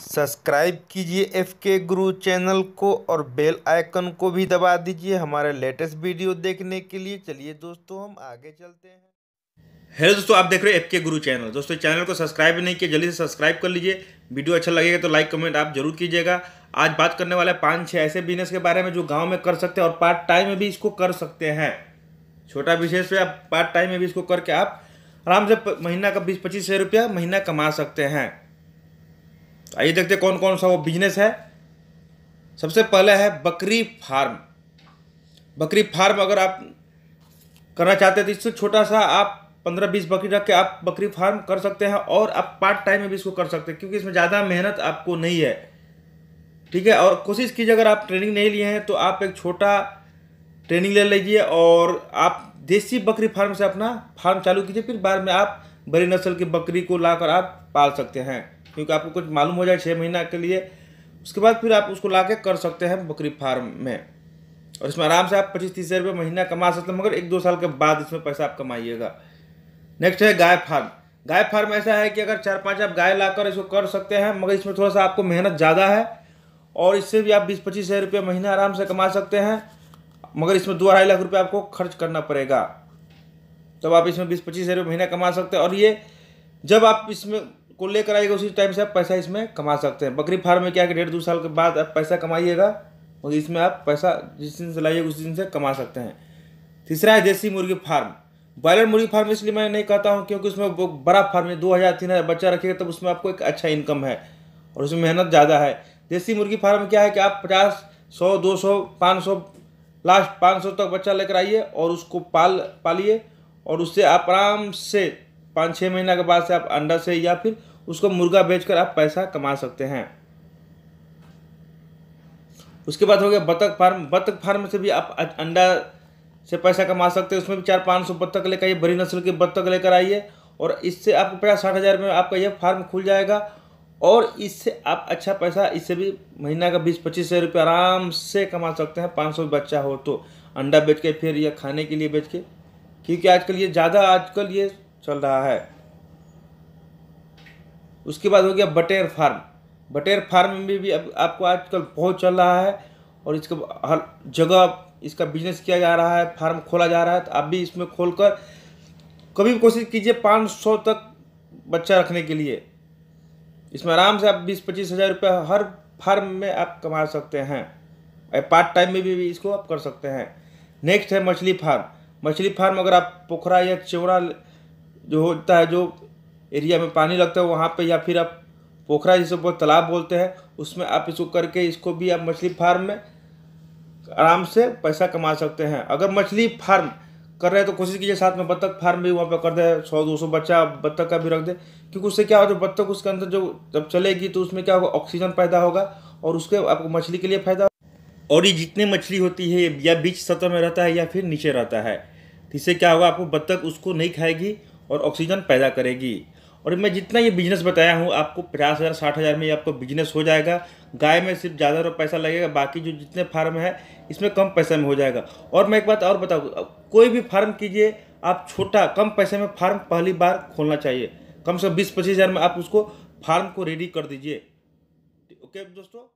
subscribe कीजिए F के गुरु चैनल को और बेल आइकन को भी दबा दीजिए हमारे लेटेस्ट वीडियो देखने के लिए चलिए दोस्तों हम आगे चलते हैं हेलो दोस्तों आप देख रहे हैं एफ के गुरु चैनल दोस्तों चैनल को सब्सक्राइब नहीं किया जल्दी से सब्सक्राइब कर लीजिए वीडियो अच्छा लगेगा तो लाइक कमेंट आप जरूर कीजिएगा आज बात करने वाला है पाँच छः ऐसे बिजनेस के बारे में जो गाँव में कर सकते हैं और पार्ट टाइम में भी इसको कर सकते हैं छोटा बिजनेस पे आप पार्ट टाइम में भी इसको करके आप आराम से महीना का बीस पच्चीस हज़ार रुपया महीना कमा सकते हैं आइए देखते कौन कौन सा वो बिजनेस है सबसे पहले है बकरी फार्म बकरी फार्म अगर आप करना चाहते हैं तो इससे छोटा सा आप पंद्रह बीस बकरी रख के आप बकरी फार्म कर सकते हैं और आप पार्ट टाइम में भी इसको कर सकते हैं क्योंकि इसमें ज़्यादा मेहनत आपको नहीं है ठीक है और कोशिश कीजिए अगर आप ट्रेनिंग नहीं लिए हैं तो आप एक छोटा ट्रेनिंग ले लीजिए और आप देसी बकरी फार्म से अपना फार्म चालू कीजिए फिर बाद में आप बड़ी नस्ल की बकरी को लाकर आप पाल सकते हैं क्योंकि आपको कुछ मालूम हो जाए छः महीना के लिए उसके बाद फिर आप उसको ला कर सकते हैं बकरी फार्म में और इसमें आराम से आप पच्चीस तीस हज़ार रुपये महीना कमा सकते हैं मगर एक दो साल के बाद इसमें पैसा आप कमाइएगा नेक्स्ट है गाय फार्म गाय फार्म ऐसा है कि अगर चार पाँच आप गाय लाकर इसको कर सकते हैं मगर इसमें थोड़ा सा आपको मेहनत ज़्यादा है और इससे भी आप बीस पच्चीस हज़ार रुपये महीना आराम से कमा सकते हैं मगर इसमें दो अढ़ाई लाख रुपये आपको खर्च करना पड़ेगा तब आप इसमें बीस पच्चीस हज़ार रुपये महीना कमा सकते हैं और ये जब आप इसमें को लेकर आइएगा उसी टाइम से आप पैसा इसमें कमा सकते हैं बकरी फार्म में क्या है कि डेढ़ दो साल के बाद आप पैसा कमाइएगा और इसमें आप पैसा जिस दिन से लाइएगा उस दिन से कमा सकते हैं तीसरा है देसी मुर्गी फार्म ब्रॉयलर मुर्गी फार्म इसलिए मैं नहीं कहता हूँ क्योंकि उसमें बड़ा फार्म है दो हज़ार तीन हज़ार बच्चा रखिएगा तब उसमें आपको एक अच्छा इनकम है और उसमें मेहनत ज़्यादा है देसी मुर्गी फार्म क्या है कि आप पचास सौ दो सौ पाँच सौ लास्ट पाँच सौ तक बच्चा लेकर आइए और उसको पाल पालिए और उससे आप आराम से पाँच छः महीना के बाद से आप अंडा से या फिर उसको मुर्गा बेचकर आप पैसा कमा सकते हैं उसके बाद हो गया बतख फार्म बतख फार्म से भी आप अंडा से पैसा कमा सकते हैं उसमें भी चार पाँच सौ बत्तख लेकर आइए बड़ी नस्ल के बत्तख लेकर आइए और इससे आपको पचास साठ हज़ार में आपका यह फार्म खुल जाएगा और इससे आप अच्छा पैसा इससे भी महीना का बीस पच्चीस हज़ार रुपये आराम से कमा सकते हैं पाँच सौ बच्चा हो तो अंडा बेच के फिर या खाने के लिए बेच के क्योंकि आजकल ये ज़्यादा आजकल ये चल रहा है उसके बाद हो गया बटेर फार्म बटेर फार्म में भी, भी अब आपको आजकल बहुत चल रहा है और इसका हर जगह इसका बिजनेस किया जा रहा है फार्म खोला जा रहा है तो आप भी इसमें खोल कर कभी भी कोशिश कीजिए पाँच सौ तक बच्चा रखने के लिए इसमें आराम से आप बीस पच्चीस हज़ार रुपये हर फार्म में आप कमा सकते हैं पार्ट टाइम में भी, भी इसको आप कर सकते हैं नेक्स्ट है मछली फार्म मछली फार्म अगर आप पोखरा या चौड़ा जो होता है जो एरिया में पानी लगता है वहाँ पे या फिर आप पोखरा जिसे बहुत तालाब बोलते हैं उसमें आप इसको करके इसको भी आप मछली फार्म में आराम से पैसा कमा सकते हैं अगर मछली फार्म कर रहे हैं तो कोशिश कीजिए साथ में बत्तख फार्म भी वहाँ पर कर दे सौ दो सौ बच्चा बत्तख का भी रख दे क्योंकि उससे क्या होता है बत्तख उसके अंदर जो जब चलेगी तो उसमें क्या होगा ऑक्सीजन पैदा होगा और उसके आपको मछली के लिए फायदा और ये जितने मछली होती है या बीच सतह में रहता है या फिर नीचे रहता है तो इससे क्या होगा आपको बत्तख उसको नहीं खाएगी और ऑक्सीजन पैदा करेगी और मैं जितना ये बिजनेस बताया हूँ आपको पचास हज़ार साठ हज़ार में ये आपको बिजनेस हो जाएगा गाय में सिर्फ ज़्यादा पैसा लगेगा बाकी जो जितने फार्म है इसमें कम पैसे में हो जाएगा और मैं एक बात और बताऊँ कोई भी फार्म कीजिए आप छोटा कम पैसे में फार्म पहली बार खोलना चाहिए कम से कम बीस पच्चीस हज़ार में आप उसको फार्म को रेडी कर दीजिए ओके दोस्तों